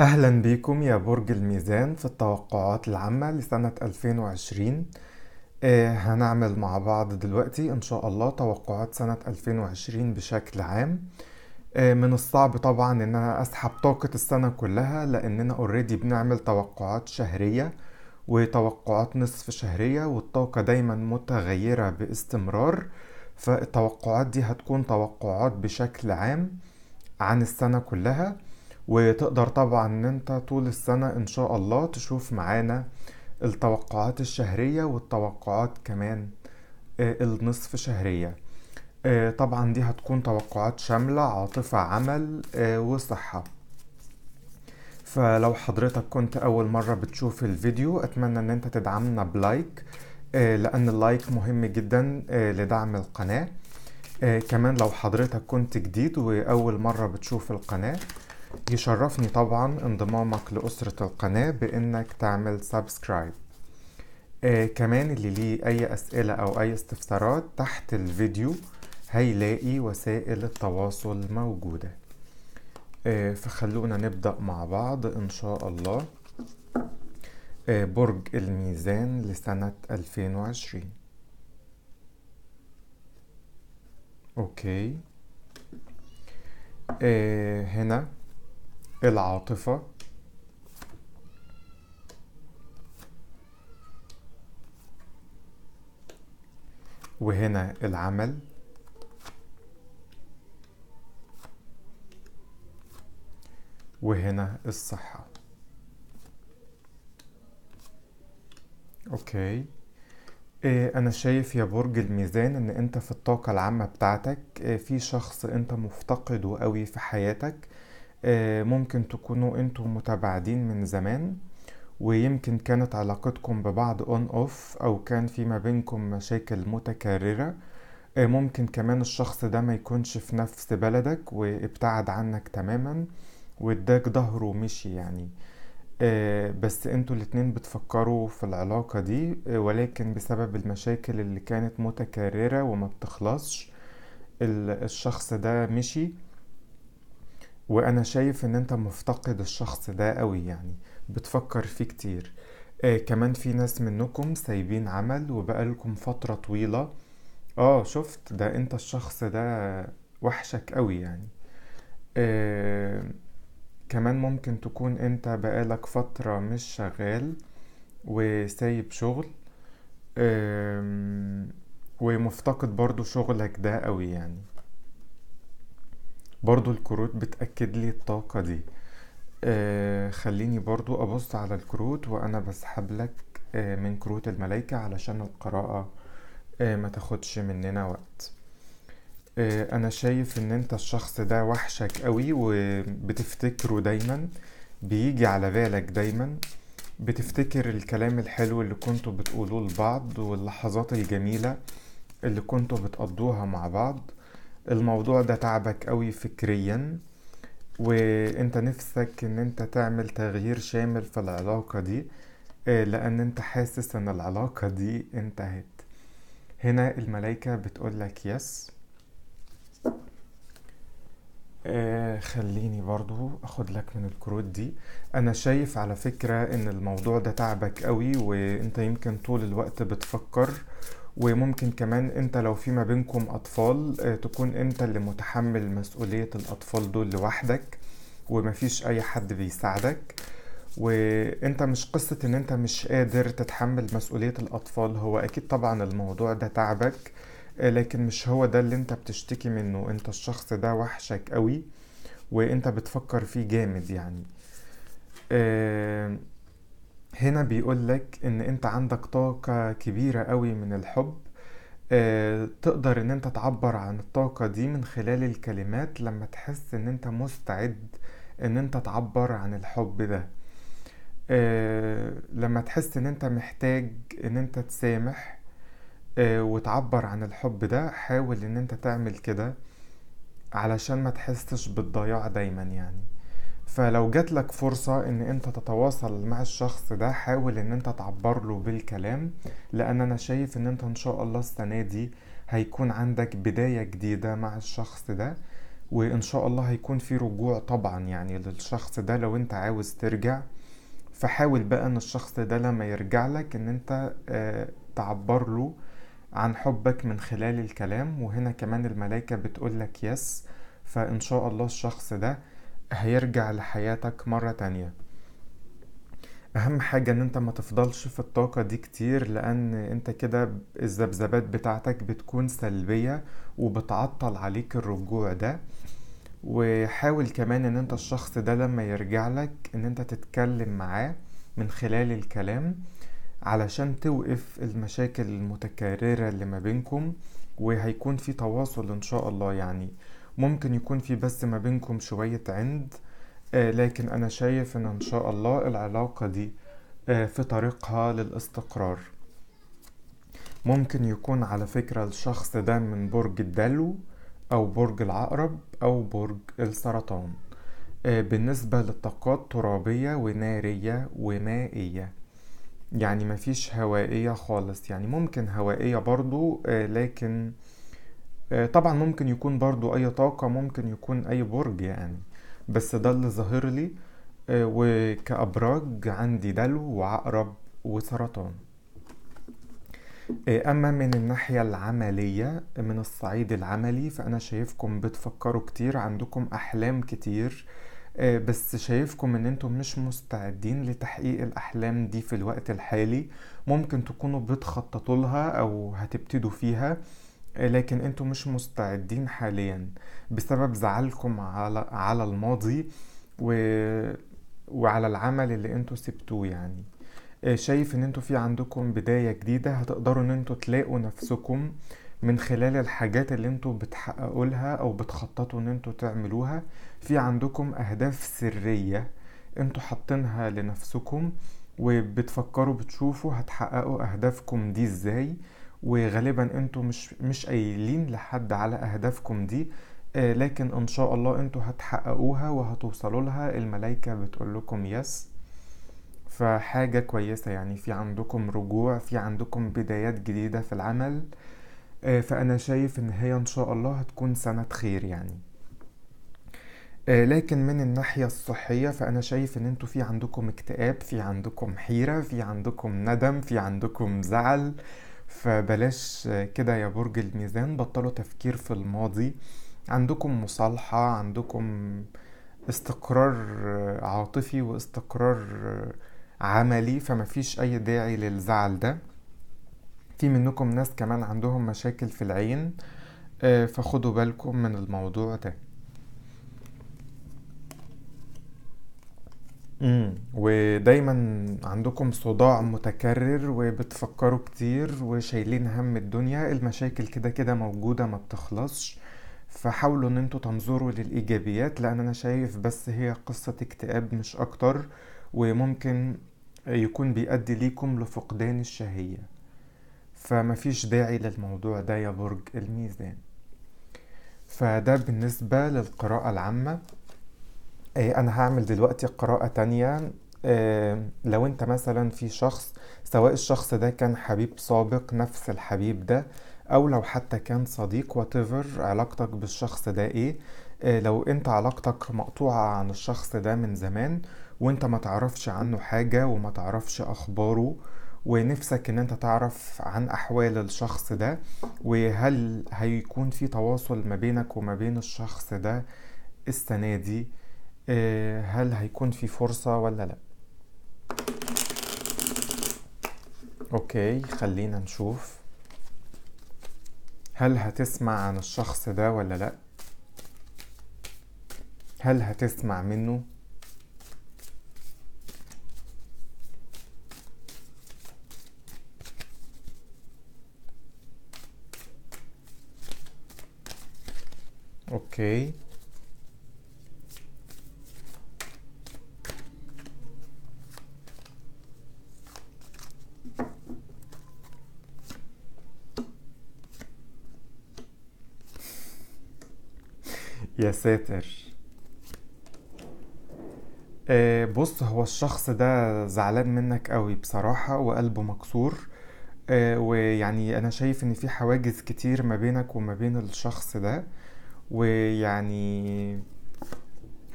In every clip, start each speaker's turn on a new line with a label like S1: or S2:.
S1: أهلا بكم يا برج الميزان في التوقعات العامة لسنة 2020 آه هنعمل مع بعض دلوقتي إن شاء الله توقعات سنة 2020 بشكل عام آه من الصعب طبعا إن أنا أسحب طاقة السنة كلها لأننا اوريدي بنعمل توقعات شهرية وتوقعات نصف شهرية والطاقة دايما متغيرة باستمرار فالتوقعات دي هتكون توقعات بشكل عام عن السنة كلها وتقدر طبعا ان انت طول السنة ان شاء الله تشوف معانا التوقعات الشهرية والتوقعات كمان آه، النصف شهرية آه، طبعا دي هتكون توقعات شاملة عاطفة عمل آه، وصحة فلو حضرتك كنت اول مرة بتشوف الفيديو اتمنى ان انت تدعمنا بلايك لان اللايك مهم جدا لدعم القناة كمان لو حضرتك كنت جديد واول مرة بتشوف القناة يشرفني طبعا انضمامك لأسرة القناة بإنك تعمل سبسكرايب آه كمان اللي ليه أي أسئلة أو أي استفسارات تحت الفيديو هيلاقي وسائل التواصل موجودة آه فخلونا نبدأ مع بعض إن شاء الله آه برج الميزان لسنة 2020 أوكي آه هنا العاطفة وهنا العمل وهنا الصحة اوكي إيه، انا شايف يا برج الميزان ان انت في الطاقة العامة بتاعتك إيه، في شخص انت مفتقده قوي في حياتك آه، ممكن تكونوا انتوا متباعدين من زمان ويمكن كانت علاقتكم ببعض اون اوف او كان في ما بينكم مشاكل متكررة آه، ممكن كمان الشخص ده ما يكونش في نفس بلدك وابتعد عنك تماما واداك ظهره ومشي يعني آه، بس انتوا الاتنين بتفكروا في العلاقة دي ولكن بسبب المشاكل اللي كانت متكررة وما بتخلصش الشخص ده مشي وانا شايف ان انت مفتقد الشخص ده قوي يعني بتفكر فيه كتير آه كمان في ناس منكم سايبين عمل وبقالكم فترة طويلة اه شفت ده انت الشخص ده وحشك قوي يعني آه كمان ممكن تكون انت بقالك فترة مش شغال وسايب شغل آه ومفتقد برضو شغلك ده قوي يعني برضو الكروت بتأكد لي الطاقة دي آه خليني برضو أبص على الكروت وأنا بسحب لك آه من كروت الملايكة علشان القراءة آه ما تاخدش مننا وقت آه أنا شايف إن أنت الشخص ده وحشك قوي وبتفتكره دايما بيجي على بالك دايما بتفتكر الكلام الحلو اللي كنتوا بتقولوه لبعض واللحظات الجميلة اللي كنتوا بتقضوها مع بعض الموضوع ده تعبك قوي فكريا وانت نفسك ان انت تعمل تغيير شامل في العلاقة دي آه، لان انت حاسس ان العلاقة دي انتهت هنا الملايكة بتقولك يس آه، خليني برضو اخد لك من الكروت دي انا شايف على فكرة ان الموضوع ده تعبك قوي وانت يمكن طول الوقت بتفكر وممكن كمان انت لو في ما بينكم اطفال آه، تكون انت اللي متحمل مسؤولية الاطفال دول لوحدك ومفيش اي حد بيساعدك وانت مش قصة ان انت مش قادر تتحمل مسؤولية الاطفال هو اكيد طبعا الموضوع ده تعبك آه، لكن مش هو ده اللي انت بتشتكي منه انت الشخص ده وحشك قوي وانت بتفكر فيه جامد يعني آه، هنا بيقولك ان انت عندك طاقة كبيرة قوي من الحب آه، تقدر ان انت تعبر عن الطاقة دي من خلال الكلمات لما تحس ان انت مستعد ان انت تعبر عن الحب ده آه، لما تحس ان انت محتاج ان انت تسامح آه، وتعبر عن الحب ده حاول ان انت تعمل كده علشان ما تحسش بالضياع دايما يعني فلو جات لك فرصة ان انت تتواصل مع الشخص ده حاول ان انت تعبر له بالكلام لان انا شايف ان انت ان شاء الله السنة دي هيكون عندك بداية جديدة مع الشخص ده وان شاء الله هيكون في رجوع طبعا يعني للشخص ده لو انت عاوز ترجع فحاول بقى ان الشخص ده لما يرجع لك ان انت آه، تعبر له عن حبك من خلال الكلام وهنا كمان الملائكة بتقول لك يس فان شاء الله الشخص ده هيرجع لحياتك مرة تانية اهم حاجة ان انت ما تفضلش في الطاقة دي كتير لان انت كده الذبذبات بتاعتك بتكون سلبية وبتعطل عليك الرجوع ده وحاول كمان ان انت الشخص ده لما يرجع لك ان انت تتكلم معاه من خلال الكلام علشان توقف المشاكل المتكررة اللي ما بينكم وهيكون في تواصل ان شاء الله يعني ممكن يكون في بس ما بينكم شوية عند آه، لكن أنا شايف إن إن شاء الله العلاقة دي آه، في طريقها للاستقرار ممكن يكون على فكرة الشخص ده من برج الدلو أو برج العقرب أو برج السرطان آه، بالنسبة للطاقات ترابية ونارية ومائية يعني مفيش هوائية خالص يعني ممكن هوائية برضو لكن آه، طبعا ممكن يكون برضو اي طاقة ممكن يكون اي برج يعني بس ده اللي ظاهر لي آه، وكأبراج عندي دلو وعقرب وسرطان آه، أما من الناحية العملية من الصعيد العملي فأنا شايفكم بتفكروا كتير عندكم أحلام كتير بس شايفكم ان انتم مش مستعدين لتحقيق الاحلام دي في الوقت الحالي ممكن تكونوا بتخططوا لها او هتبتدوا فيها إيه، لكن انتوا مش مستعدين حاليا بسبب زعلكم على على الماضي و... وعلى العمل اللي انتوا سبتوه يعني إيه، شايف ان انتوا في عندكم بداية جديدة هتقدروا ان انتوا تلاقوا نفسكم من خلال الحاجات اللي انتوا بتحققوا لها او بتخططوا ان انتوا تعملوها في عندكم اهداف سرية انتوا حاطينها لنفسكم وبتفكروا بتشوفوا هتحققوا اهدافكم دي ازاي وغالبا انتوا مش مش قايلين لحد على اهدافكم دي آه، لكن ان شاء الله انتوا هتحققوها وهتوصلوا لها الملائكة بتقول لكم يس فحاجة كويسة يعني في عندكم رجوع في عندكم بدايات جديدة في العمل آه، فأنا شايف إن هي إن شاء الله هتكون سنة خير يعني آه، لكن من الناحية الصحية فأنا شايف إن انتوا في عندكم اكتئاب في عندكم حيرة في عندكم ندم في عندكم زعل فبلاش كده يا برج الميزان بطلوا تفكير في الماضي عندكم مصالحة عندكم استقرار عاطفي واستقرار عملي فمفيش أي داعي للزعل ده في منكم ناس كمان عندهم مشاكل في العين آه، فخدوا بالكم من الموضوع ده امم ودايما عندكم صداع متكرر وبتفكروا كتير وشايلين هم الدنيا المشاكل كده كده موجودة ما بتخلصش فحاولوا ان انتوا تنظروا للايجابيات لان انا شايف بس هي قصة اكتئاب مش اكتر وممكن يكون بيؤدي ليكم لفقدان الشهية فمفيش داعي للموضوع ده يا برج الميزان فده بالنسبة للقراءة العامة إيه، انا هعمل دلوقتي قراءة تانية إيه، لو انت مثلا في شخص سواء الشخص ده كان حبيب سابق نفس الحبيب ده او لو حتى كان صديق واتيفر علاقتك بالشخص ده إيه؟, ايه لو انت علاقتك مقطوعة عن الشخص ده من زمان وانت ما تعرفش عنه حاجة وما تعرفش اخباره ونفسك ان انت تعرف عن احوال الشخص ده وهل هيكون في تواصل ما بينك وما بين الشخص ده السنة دي آه، هل هيكون في فرصة ولا لا اوكي خلينا نشوف هل هتسمع عن الشخص ده ولا لا هل هتسمع منه اوكي يا ساتر آه، بص هو الشخص ده زعلان منك قوي بصراحة وقلبه مكسور آه، ويعني انا شايف ان في حواجز كتير ما بينك وما بين الشخص ده ويعني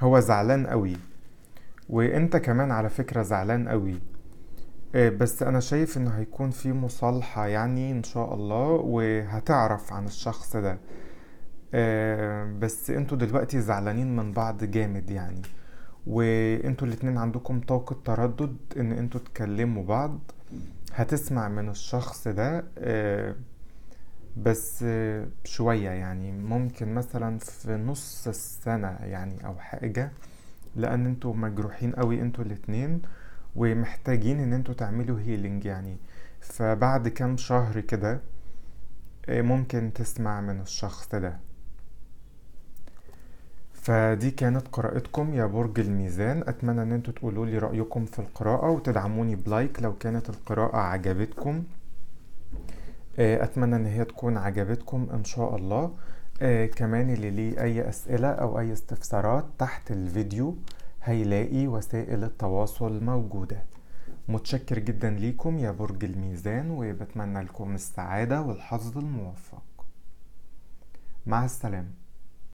S1: هو زعلان قوي وانت كمان على فكرة زعلان قوي آه، بس انا شايف انه هيكون في مصالحة يعني ان شاء الله وهتعرف عن الشخص ده آه، بس انتوا دلوقتي زعلانين من بعض جامد يعني وانتوا الاتنين عندكم طاقة تردد ان انتوا تكلموا بعض هتسمع من الشخص ده آه، بس شوية يعني ممكن مثلا في نص السنة يعني او حاجة لان انتوا مجروحين قوي انتوا الاتنين ومحتاجين ان انتوا تعملوا هيلينج يعني فبعد كام شهر كده آه، ممكن تسمع من الشخص ده فدي كانت قراءتكم يا برج الميزان اتمنى ان انتوا تقولوا لي رايكم في القراءه وتدعموني بلايك لو كانت القراءه عجبتكم آه، اتمنى ان هي تكون عجبتكم ان شاء الله آه كمان اللي ليه اي اسئله او اي استفسارات تحت الفيديو هيلاقي وسائل التواصل موجوده متشكر جدا ليكم يا برج الميزان وبتمنى لكم السعاده والحظ الموفق مع السلامه